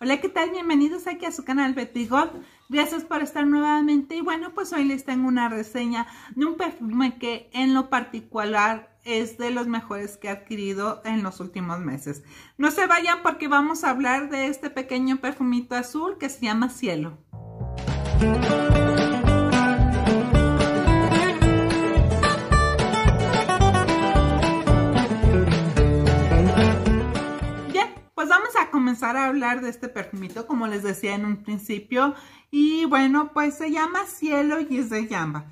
Hola, ¿qué tal? Bienvenidos aquí a su canal Betty Gracias por estar nuevamente y bueno, pues hoy les tengo una reseña de un perfume que en lo particular es de los mejores que he adquirido en los últimos meses. No se vayan porque vamos a hablar de este pequeño perfumito azul que se llama Cielo. de este perfumito, como les decía en un principio. Y bueno, pues se llama Cielo y es de Yamba.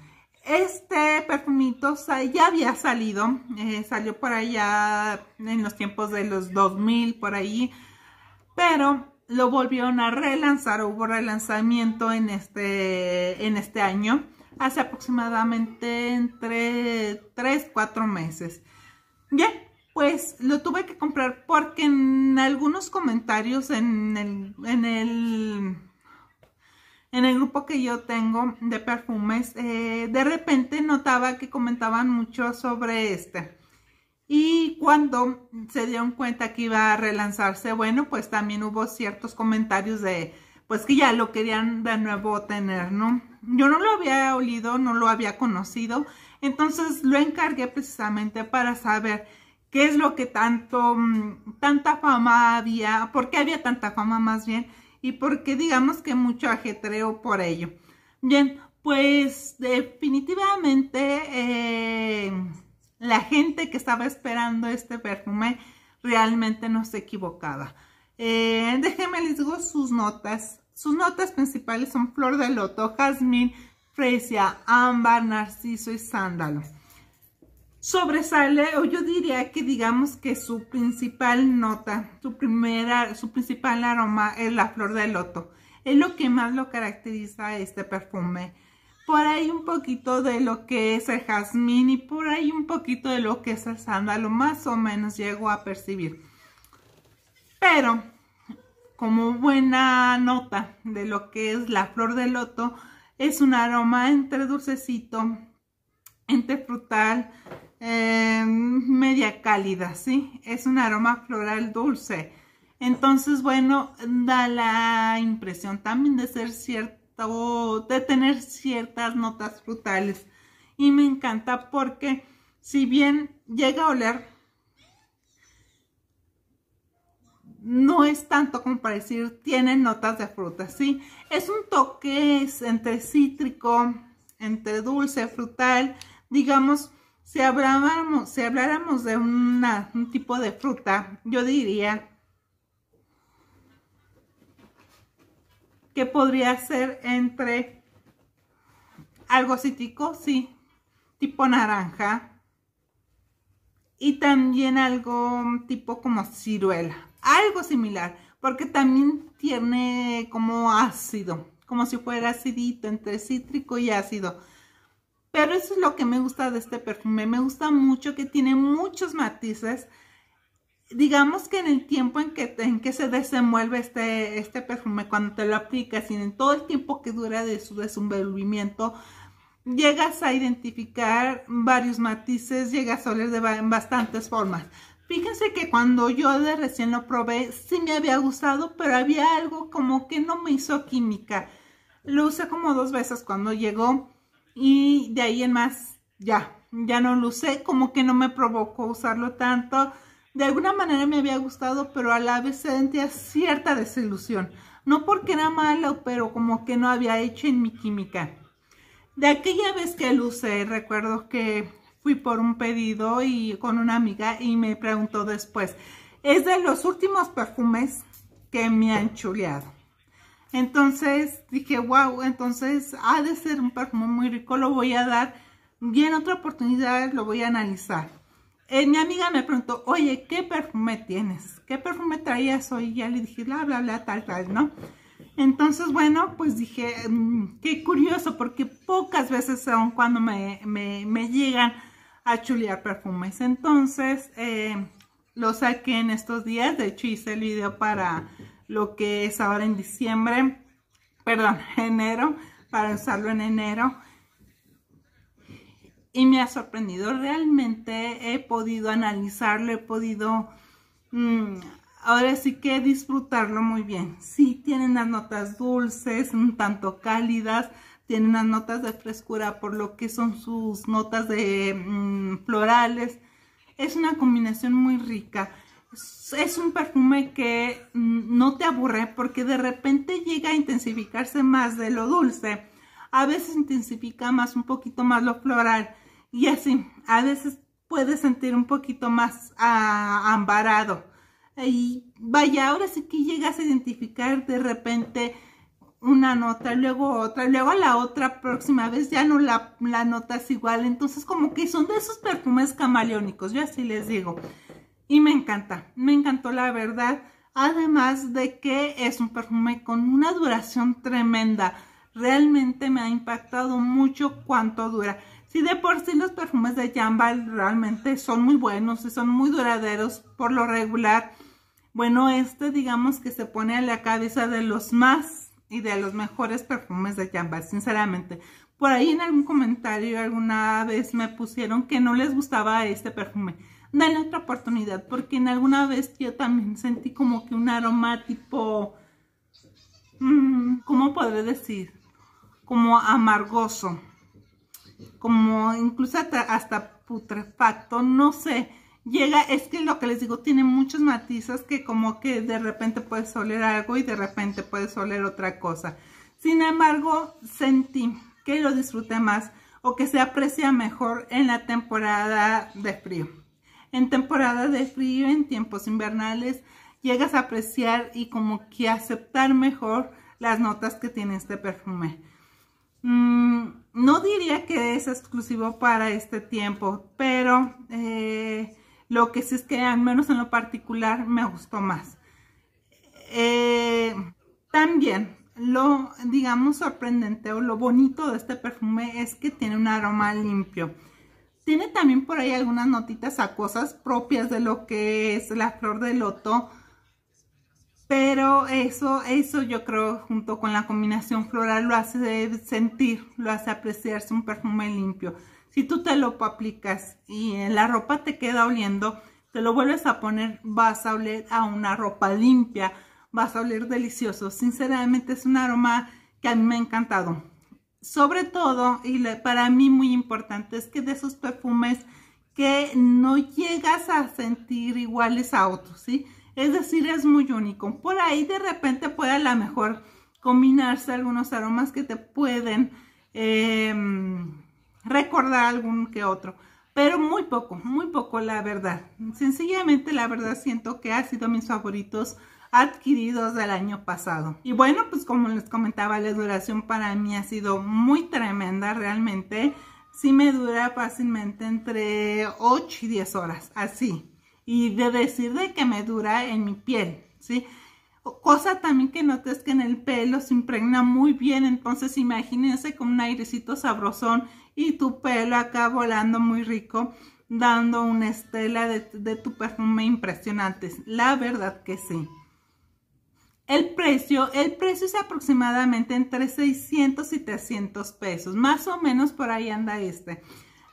Este perfumito ya había salido, eh, salió por allá en los tiempos de los 2000, por ahí, pero lo volvieron a relanzar, hubo relanzamiento en este, en este año, hace aproximadamente entre 3, 4 meses. Bien, pues lo tuve que comprar porque en algunos comentarios en el, en el, en el grupo que yo tengo de perfumes, eh, de repente notaba que comentaban mucho sobre este. Y cuando se dieron cuenta que iba a relanzarse, bueno, pues también hubo ciertos comentarios de, pues que ya lo querían de nuevo tener, ¿no? Yo no lo había olido, no lo había conocido, entonces lo encargué precisamente para saber qué es lo que tanto, mm, tanta fama había, por qué había tanta fama más bien, y por qué digamos que mucho ajetreo por ello. Bien, pues definitivamente eh, la gente que estaba esperando este perfume realmente no se equivocaba. Eh, déjenme les digo sus notas. Sus notas principales son flor de loto, jazmín, fresia, ámbar, narciso y sándalo sobresale o yo diría que digamos que su principal nota, su primera, su principal aroma es la flor de loto. Es lo que más lo caracteriza este perfume. Por ahí un poquito de lo que es el jazmín y por ahí un poquito de lo que es el sándalo, más o menos llego a percibir. Pero como buena nota de lo que es la flor de loto, es un aroma entre dulcecito, entre frutal, Em, media cálida, ¿sí? Es un aroma floral dulce. Entonces, bueno, da la impresión también de ser cierto, de tener ciertas notas frutales. Y me encanta porque si bien llega a oler, no es tanto como para decir, tiene notas de fruta, ¿sí? Es un toque entre cítrico, entre dulce, frutal, digamos, si habláramos, si habláramos de un tipo de fruta, yo diría que podría ser entre algo cítrico, sí, tipo naranja, y también algo tipo como ciruela, algo similar, porque también tiene como ácido, como si fuera acidito, entre cítrico y ácido. Pero eso es lo que me gusta de este perfume. Me gusta mucho que tiene muchos matices. Digamos que en el tiempo en que, que se desenvuelve este, este perfume, cuando te lo aplicas y en todo el tiempo que dura de su desenvolvimiento, llegas a identificar varios matices, llegas a oler de bastantes formas. Fíjense que cuando yo de recién lo probé, sí me había gustado, pero había algo como que no me hizo química. Lo usé como dos veces cuando llegó y de ahí en más ya, ya no lo usé, como que no me provocó usarlo tanto. De alguna manera me había gustado, pero a la vez sentía cierta desilusión. No porque era malo, pero como que no había hecho en mi química. De aquella vez que lo usé, recuerdo que fui por un pedido y con una amiga y me preguntó después, es de los últimos perfumes que me han chuleado. Entonces dije, wow, entonces ha de ser un perfume muy rico, lo voy a dar bien otra oportunidad, lo voy a analizar. Eh, mi amiga me preguntó, oye, ¿qué perfume tienes? ¿Qué perfume traías hoy? Y ya le dije, bla, bla, bla, tal, tal, ¿no? Entonces, bueno, pues dije, mm, qué curioso, porque pocas veces son cuando me, me, llegan a chulear perfumes. Entonces, eh, lo saqué en estos días, de hecho hice el video para lo que es ahora en diciembre, perdón, enero, para usarlo en enero. Y me ha sorprendido, realmente he podido analizarlo, he podido, mm, ahora sí que disfrutarlo muy bien. Sí, tienen las notas dulces, un tanto cálidas, tienen las notas de frescura por lo que son sus notas de mm, florales. Es una combinación muy rica es un perfume que no te aburre porque de repente llega a intensificarse más de lo dulce. A veces intensifica más un poquito más lo floral y así. A veces puedes sentir un poquito más ah, ambarado. Y vaya, ahora sí que llegas a identificar de repente una nota, luego otra, luego la otra próxima vez ya no la, la notas igual. Entonces como que son de esos perfumes camaleónicos, yo así les digo y me encanta, me encantó la verdad. Además de que es un perfume con una duración tremenda. Realmente me ha impactado mucho cuánto dura. Si de por sí los perfumes de Jambal realmente son muy buenos y son muy duraderos por lo regular, bueno, este digamos que se pone a la cabeza de los más y de los mejores perfumes de Jambal, sinceramente. Por ahí en algún comentario alguna vez me pusieron que no les gustaba este perfume dale otra oportunidad, porque en alguna vez yo también sentí como que un aroma tipo, mm, ¿cómo podré decir? Como amargoso, como incluso hasta, putrefacto, no sé. Llega, es que lo que les digo, tiene muchos matizas que como que de repente puedes oler algo y de repente puedes oler otra cosa. Sin embargo, sentí que lo disfruté más o que se aprecia mejor en la temporada de frío. En temporada de frío, en tiempos invernales, llegas a apreciar y como que aceptar mejor las notas que tiene este perfume. Mm, no diría que es exclusivo para este tiempo, pero eh, lo que sí es que al menos en lo particular me gustó más. Eh, también lo digamos sorprendente o lo bonito de este perfume es que tiene un aroma limpio. Tiene también por ahí algunas notitas a cosas propias de lo que es la flor de loto. Pero eso, eso yo creo, junto con la combinación floral, lo hace sentir, lo hace apreciarse un perfume limpio. Si tú te lo aplicas y en la ropa te queda oliendo, te lo vuelves a poner, vas a oler a una ropa limpia, vas a oler delicioso. Sinceramente es un aroma que a mí me ha encantado sobre todo, y para mí muy importante, es que de esos perfumes que no llegas a sentir iguales a otros, ¿sí? Es decir, es muy único. Por ahí de repente puede a lo mejor combinarse algunos aromas que te pueden em, recordar algún que otro. Pero muy poco, muy poco la verdad. Sencillamente la verdad siento que ha sido mis favoritos adquiridos del año pasado. Y bueno, pues como les comentaba, la duración para mí ha sido muy tremenda realmente. Sí me dura fácilmente entre 8 y 10 horas, así. Y de decir de que me dura en mi piel, ¿sí? Cosa también que notas que en el pelo se impregna muy bien, entonces imagínense con un airecito sabrosón y tu pelo acá volando muy rico, dando una estela de, tu perfume impresionante. La verdad que sí. El precio, el precio es aproximadamente entre 600 y 300 pesos, más o menos por ahí anda este.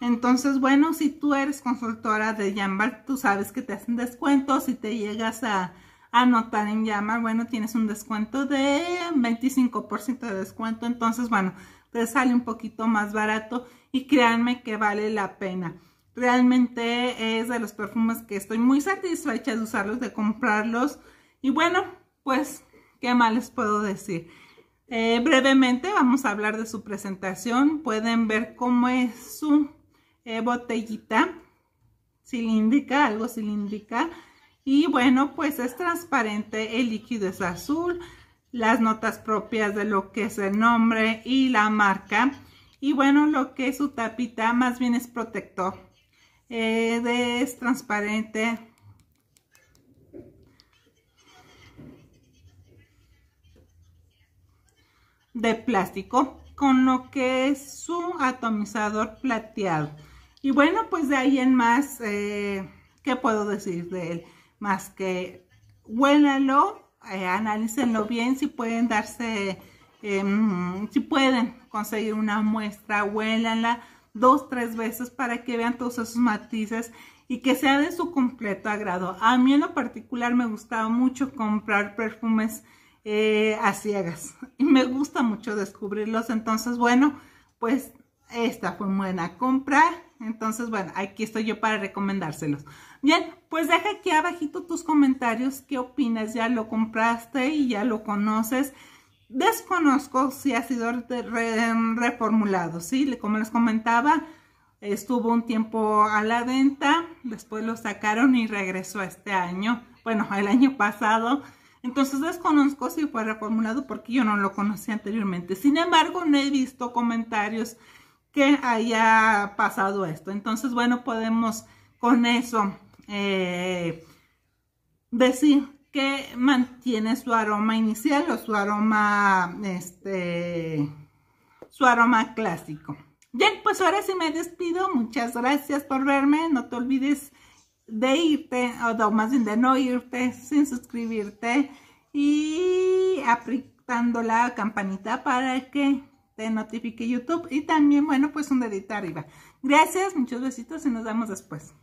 Entonces, bueno, si tú eres consultora de Yambar, tú sabes que te hacen descuento. si te llegas a anotar en Yambar, bueno, tienes un descuento de 25% de descuento, entonces, bueno, te sale un poquito más barato y créanme que vale la pena. Realmente es de los perfumes que estoy muy satisfecha de usarlos, de comprarlos. Y bueno, pues, ¿qué más les puedo decir? Eh, brevemente vamos a hablar de su presentación. Pueden ver cómo es su eh, botellita cilíndrica, algo cilíndrica. Y bueno, pues es transparente, el líquido es azul, las notas propias de lo que es el nombre y la marca. Y bueno, lo que es su tapita más bien es protector. Eh, es transparente, de plástico con lo que es su atomizador plateado. Y bueno, pues de ahí en más, eh, ¿qué puedo decir de él? Más que huélalo, eh, bien, si pueden darse, em, si pueden conseguir una muestra, huélanla dos, tres veces para que vean todos esos matices y que sea de su completo agrado. A mí en lo particular me gustaba mucho comprar perfumes eh, a ciegas. Y me gusta mucho descubrirlos. Entonces, bueno, pues esta fue buena compra. Entonces, bueno, aquí estoy yo para recomendárselos. Bien, pues deja aquí abajito tus comentarios. ¿Qué opinas? ¿Ya lo compraste y ya lo conoces? Desconozco si ha sido reformulado, ¿sí? Como les comentaba, estuvo un tiempo a la venta, después lo sacaron y regresó este año. Bueno, el año pasado entonces desconozco si fue reformulado porque yo no lo conocí anteriormente. Sin embargo, no he visto comentarios que haya pasado esto. Entonces, bueno, podemos con eso eh, decir que mantiene su aroma inicial o su aroma, este, su aroma clásico. Bien, pues ahora sí me despido. Muchas gracias por verme. No te olvides de irte, o más bien de no irte sin suscribirte y aplicando la campanita para que te notifique YouTube y también, bueno, pues un dedito arriba. Gracias, muchos besitos y nos vemos después.